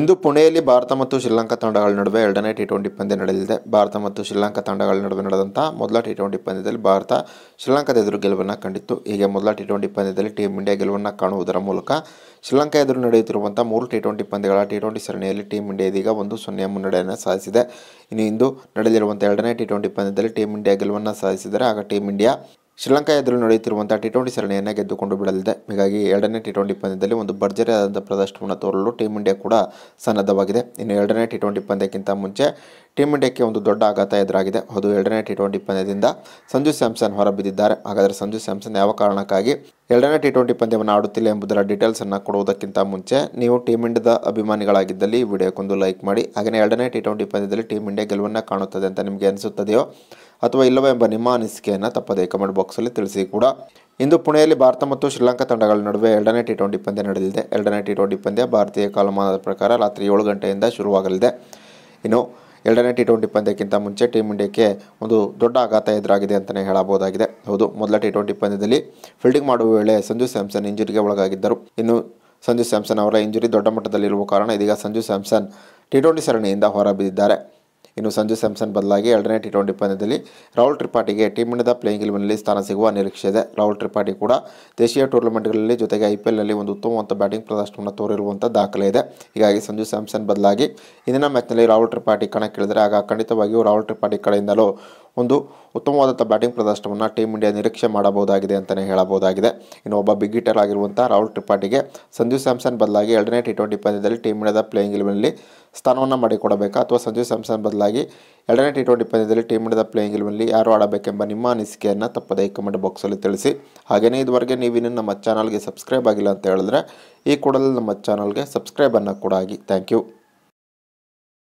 ಇಂದು ಪುಣೆಯಲ್ಲಿ ಭಾರತ ಮತ್ತು ಶ್ರೀಲಂಕಾ ತಂಡಗಳ ನಡುವೆ ಎರಡನೇ ಟಿ ಟ್ವೆಂಟಿ ಪಂದ್ಯ ನಡೆಯಲಿದೆ ಭಾರತ ಮತ್ತು ಶ್ರೀಲಂಕಾ ತಂಡಗಳ ನಡುವೆ ನಡೆದಂಥ ಮೊದಲ ಟಿ ಟ್ವೆಂಟಿ ಪಂದ್ಯದಲ್ಲಿ ಭಾರತ ಶ್ರೀಲಂಕಾದ ಎದುರು ಗೆಲುವನ್ನು ಕಂಡಿತ್ತು ಹೀಗೆ ಮೊದಲ ಟಿ ಟ್ವೆಂಟಿ ಪಂದ್ಯದಲ್ಲಿ ಟೀಮ್ ಇಂಡಿಯಾ ಗೆಲುವನ್ನು ಕಾಣುವುದರ ಮೂಲಕ ಶ್ರೀಲಂಕಾ ಎದುರು ನಡೆಯುತ್ತಿರುವಂಥ ಮೂರು ಟಿ ಟ್ವೆಂಟಿ ಪಂದ್ಯಗಳ ಟಿ ಟ್ವೆಂಟಿ ಸರಣಿಯಲ್ಲಿ ಟೀಮ್ ಇಂಡಿಯಾ ಇದೀಗ ಒಂದು ಸೊನ್ನೆಯ ಮುನ್ನಡೆಯನ್ನು ಸಾಧಿಸಿದೆ ಇನ್ನು ಇಂದು ನಡೆಯಲಿರುವಂಥ ಎರಡನೇ ಟಿ ಟ್ವೆಂಟಿ ಪಂದ್ಯದಲ್ಲಿ ಟೀಮ್ ಇಂಡಿಯಾ ಗೆಲುವನ್ನು ಸಾಧಿಸಿದರೆ ಆಗ ಟೀಮ್ ಇಂಡಿಯಾ ಶ್ರೀಲಂಕಾ ಎದುರು ನಡೆಯುತ್ತಿರುವಂಥ ಟಿ ಟ್ವೆಂಟಿ ಸರಣಿಯನ್ನು ಗೆದ್ದುಕೊಂಡು ಬಿಡಲಿದೆ ಹೀಗಾಗಿ ಎರಡನೇ ಟಿ ಟ್ವೆಂಟಿ ಪಂದ್ಯದಲ್ಲಿ ಒಂದು ಭರ್ಜರಿ ಆದಂತಹ ಪ್ರದರ್ಶನವನ್ನು ತೋರಲು ಟೀಮ್ ಇಂಡಿಯಾ ಕೂಡ ಸನ್ನದ್ಧವಾಗಿದೆ ಇನ್ನು ಎರಡನೇ ಟಿ ಟ್ವೆಂಟಿ ಪಂದ್ಯಕ್ಕಿಂತ ಮುಂಚೆ ಟೀಮ್ ಇಂಡಿಯಾಕ್ಕೆ ಒಂದು ದೊಡ್ಡ ಆಘಾತ ಎದುರಾಗಿದೆ ಅದು ಎರಡನೇ ಟಿ ಟ್ವೆಂಟಿ ಪಂದ್ಯದಿಂದ ಸಂಜು ಸ್ಯಾಮ್ಸನ್ ಹೊರಬಿದ್ದಿದ್ದಾರೆ ಹಾಗಾದರೆ ಸಂಜು ಸ್ಯಾಮ್ಸನ್ ಯಾವ ಕಾರಣಕ್ಕಾಗಿ ಎರಡನೇ ಟಿ ಟ್ವೆಂಟಿ ಪಂದ್ಯವನ್ನು ಆಡುತ್ತಿಲ್ಲ ಎಂಬುದರ ಡೀಟೇಲ್ಸನ್ನು ಕೊಡುವುದಕ್ಕಿಂತ ಮುಂಚೆ ನೀವು ಟೀಮ್ ಇಂಡಿಯಾದ ಅಭಿಮಾನಿಗಳಾಗಿದ್ದಲ್ಲಿ ಈ ವಿಡಿಯೋಕ್ಕೊಂದು ಲೈಕ್ ಮಾಡಿ ಹಾಗೆಯೇ ಎರಡನೇ ಟಿ ಟ್ವೆಂಟಿ ಪಂದ್ಯದಲ್ಲಿ ಟೀಮ್ ಇಂಡಿಯಾ ಗೆಲುವನ್ನು ಕಾಣುತ್ತದೆ ಅಂತ ನಿಮಗೆ ಅನಿಸುತ್ತದೆಯೋ ಅಥವಾ ಇಲ್ಲವೋ ಎಂಬ ನಿಮ್ಮ ಅನಿಸಿಕೆಯನ್ನು ತಪ್ಪದೇ ಕಮೆಂಟ್ ಬಾಕ್ಸಲ್ಲಿ ತಿಳಿಸಿ ಕೂಡ ಇಂದು ಪುಣೆಯಲ್ಲಿ ಭಾರತ ಮತ್ತು ಶ್ರೀಲಂಕಾ ತಂಡಗಳ ನಡುವೆ ಎರಡನೇ ಟಿ ಟ್ವೆಂಟಿ ಪಂದ್ಯ ನಡೆದಿದೆ ಎರಡನೇ ಟಿ ಟ್ವೆಂಟಿ ಪಂದ್ಯ ಭಾರತೀಯ ಕಾಲಮಾನದ ಪ್ರಕಾರ ರಾತ್ರಿ ಏಳು ಗಂಟೆಯಿಂದ ಶುರುವಾಗಲಿದೆ ಇನ್ನು ಎರಡನೇ ಟಿ ಟ್ವೆಂಟಿ ಪಂದ್ಯಕ್ಕಿಂತ ಮುಂಚೆ ಟೀಮ್ ಇಂಡಿಯಾಕ್ಕೆ ಒಂದು ದೊಡ್ಡ ಆಘಾತ ಎದುರಾಗಿದೆ ಅಂತಲೇ ಹೇಳಬಹುದಾಗಿದೆ ಹೌದು ಮೊದಲ ಟಿ ಟ್ವೆಂಟಿ ಪಂದ್ಯದಲ್ಲಿ ಫೀಲ್ಡಿಂಗ್ ಮಾಡುವ ವೇಳೆ ಸಂಜು ಸ್ಯಾಮ್ಸನ್ ಇಂಜುರಿಗೆ ಒಳಗಾಗಿದ್ದರು ಇನ್ನು ಸಂಜು ಸ್ಯಾಮ್ಸನ್ ಅವರ ಇಂಜುರಿ ದೊಡ್ಡ ಮಟ್ಟದಲ್ಲಿರುವ ಕಾರಣ ಇದೀಗ ಸಂಜು ಸ್ಯಾಮ್ಸನ್ ಟಿ ಟ್ವೆಂಟಿ ಸರಣಿಯಿಂದ ಹೊರಬಿದ್ದಿದ್ದಾರೆ ಇನ್ನು ಸಂಜು ಸ್ಯಾಮ್ಸನ್ ಬದಲಾಗಿ ಎರಡನೇ ಟಿ ಟ್ವೆಂಟಿ ಪಂದ್ಯದಲ್ಲಿ ರಾಹುಲ್ ತ್ರಿಪಾಠಿಗೆ ಟೀಮ್ ಇಂಡಿಯಾದ ಪ್ಲೇಯಿಂಗ್ ಇಲೆವೆನ್ನಲ್ಲಿ ಸ್ಥಾನ ಸಿಗುವ ನಿರೀಕ್ಷೆ ಇದೆ ರಾಹುಲ್ ತ್ರಿಪಾಠಿ ಕೂಡ ದೇಶೀಯ ಟೂರ್ನಮೆಂಟ್ಗಳಲ್ಲಿ ಜೊತೆಗೆ ಐ ಪಿ ಒಂದು ಉತ್ತಮವಂತ ಬ್ಯಾಟಿಂಗ್ ಪ್ರದರ್ಶನವನ್ನು ತೋರಿರುವಂಥ ದಾಖಲೆ ಇದೆ ಹೀಗಾಗಿ ಸಂಜು ಸ್ಯಾಮ್ಸನ್ ಬದಲಾಗಿ ಇಂದಿನ ಮ್ಯಾಚ್ನಲ್ಲಿ ರಾಹುಲ್ ತ್ರಿಪಾಠಿ ಕಣಕ್ಕಿಳಿದರೆ ಆಗ ಖಂಡಿತವಾಗಿಯೂ ರಾಹುಲ್ ತ್ರಿಪಾಠಿ ಕಡೆಯಿಂದಲೂ ಒಂದು ಉತ್ತಮವಾದಂಥ ಬ್ಯಾಟಿಂಗ್ ಪ್ರದರ್ಶನವನ್ನು ಟೀಮ್ ಇಂಡಿಯಾ ನಿರೀಕ್ಷೆ ಮಾಡಬಹುದಾಗಿದೆ ಅಂತಲೇ ಹೇಳಬಹುದಾಗಿದೆ ಇನ್ನು ಒಬ್ಬ ಬಿಗ್ ಹಿಟರ್ ಆಗಿರುವಂಥ ರಾಹುಲ್ ತ್ರಿಪಾಠಿಗೆ ಸಂಜು ಸ್ಯಾಮ್ಸನ್ ಬದಲಾಗಿ ಎರಡನೇ ಟಿ ಟ್ವೆಂಟಿ ಪಂದ್ಯದಲ್ಲಿ ಟೀಮ್ ಇಂಡಿಯಾದ ಪ್ಲೇಯಿಂಗ್ ಇಲೆವೆನ್ನಲ್ಲಿ ಸ್ಥಾನವನ್ನು ಮಾಡಿಕೊಡಬೇಕಾ ಅಥವಾ ಸಂಜು ಸ್ಯಾಮ್ಸನ್ ಬದಲಾಗಿ ಎರಡನೇ ಟಿ ಟ್ವೆಂಟಿ ಪಂದ್ಯದಲ್ಲಿ ಟೀಮ್ ಇಂಡಿಯಾದ ಪ್ಲೇಯಿಂಗ್ ಇಲ್ವಲ್ಲಿ ಯಾರು ಆಡಬೇಕೆಂಬ ನಿಮ್ಮ ಅನಿಸಿಕೆಯನ್ನು ತಪ್ಪದೇ ಕಮೆಂಟ್ ಬಾಕ್ಸಲ್ಲಿ ತಿಳಿಸಿ ಹಾಗೆಯೇ ಇದುವರೆಗೆ ನೀವಿನ ನಮ್ಮ ಚಾನಲ್ಗೆ ಸಬ್ಸ್ಕ್ರೈಬ್ ಆಗಿಲ್ಲ ಅಂತ ಹೇಳಿದ್ರೆ ಈ ಕೂಡಲೇ ನಮ್ಮ ಚಾನಲ್ಗೆ ಸಬ್ಸ್ಕ್ರೈಬನ್ನು ಕೂಡ ಆಗಿ ಥ್ಯಾಂಕ್ ಯು